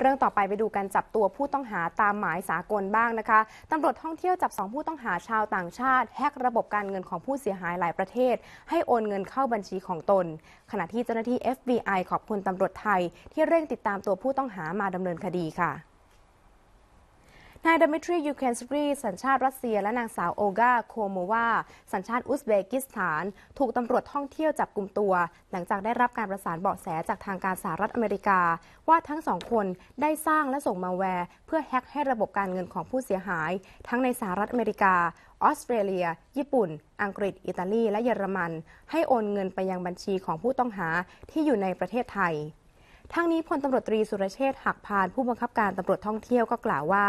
เรื่องต่อไปไปดูการจับตัวผู้ต้องหาตามหมายสากลบ้างนะคะ ตำรวจท่องเที่ยวจับสองผู้ต้องหาชาวต่างชาติแฮกระบบการเงินของผู้เสียหายหลายประเทศ ให้โอนเงินเข้าบัญชีของตน ขณะที่เจ้าหน้าที่ FBI ขอบคุณตำรวจไทยที่เร่งติดตามตัวผู้ต้องหามาดำเนินคดีค่ะนายดมิทรียูเคนสกีสัญชาติรัสเซียและนางสาวโอกาโคโมวาสัญชาติอุซเบกิสถาน ถูกตำรวจท่องเที่ยวจับกลุ่มตัว หลังจากได้รับการประสานเบาะแสจากทางการสหรัฐอเมริกา ว่าทั้งสองคนได้สร้างและส่งมาแวร์ เพื่อแฮ็กให้ระบบการเงินของผู้เสียหาย ทั้งในสหรัฐอเมริกา ออสเตรเลีย ญี่ปุ่น อังกฤษ อิตาลี และเยอรมัน ให้โอนเงินไปยังบัญชีของผู้ต้องหาที่อยู่ในประเทศไทยทั้งนี้พลตำรวจตรีสุรเชษฐ์หักพานผู้บังคับการตำรวจท่องเที่ยวก็กล่าวว่า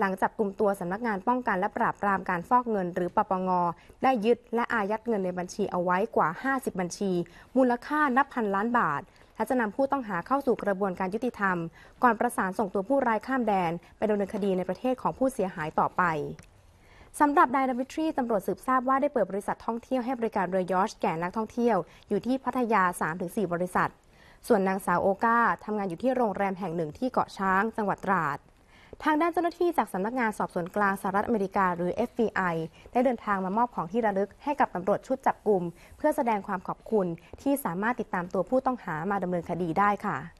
หลังจับกลุ่มตัวสำนักงานป้องกันและปราบปรามการฟอกเงินหรือปปงได้ยึดและอายัดเงินในบัญชีเอาไว้กว่า 50 บัญชี มูลค่านับพันล้านบาทและจะนำผู้ต้องหาเข้าสู่กระบวนการยุติธรรม ก่อนประสานส่งตัวผู้ร้ายข้ามแดน ไปดำเนินคดีในประเทศของผู้เสียหายต่อไปสำหรับนายดาวิทรีตำรวจสืบทราบว่าได้เปิดบริษัทท่องเที่ยวให้บริการเรือยอชแก่นักท่องเที่ยวอยู่ที่พัทยา3-4บริษัทส่วนนางสาวโอกาทำงานอยู่ที่โรงแรมแห่งหนึ่งที่เกาะช้างจังหวัดตราด ทางด้านเจ้าหน้าที่จากสำนักงานสอบสวนกลางสหรัฐอเมริกาหรือ FBI ได้เดินทางมามอบของที่ระลึกให้กับตำรวจชุดจับกลุ่ม เพื่อแสดงความขอบคุณที่สามารถติดตามตัวผู้ต้องหามาดำเนินคดีได้ค่ะ